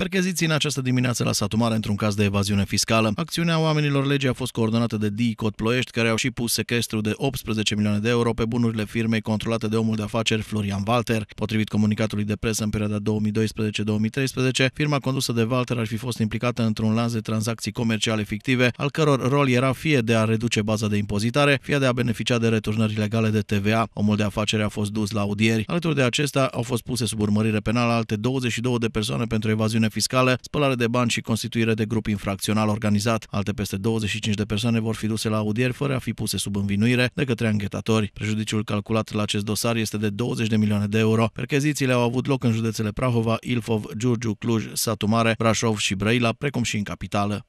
Percheziții în această dimineață la satul mare într-un caz de evaziune fiscală. Acțiunea oamenilor legii a fost coordonată de DICOT Ploiești, care au și pus sequestru de 18 milioane de euro pe bunurile firmei controlate de omul de afaceri Florian Walter. Potrivit comunicatului de presă în perioada 2012-2013, firma condusă de Walter ar fi fost implicată într-un lanț de tranzacții comerciale fictive, al căror rol era fie de a reduce baza de impozitare, fie de a beneficia de returnări legale de TVA. Omul de afaceri a fost dus la audieri. Alături de acesta au fost puse sub urmărire penală alte 22 de persoane pentru evaziune fiscale, spălare de bani și constituire de grup infracțional organizat. Alte peste 25 de persoane vor fi duse la audieri fără a fi puse sub învinuire de către anchetatori. Prejudiciul calculat la acest dosar este de 20 de milioane de euro. Perchezițiile au avut loc în județele Prahova, Ilfov, Giurgiu, Cluj, Satu Mare, Brașov și Brăila, precum și în capitală.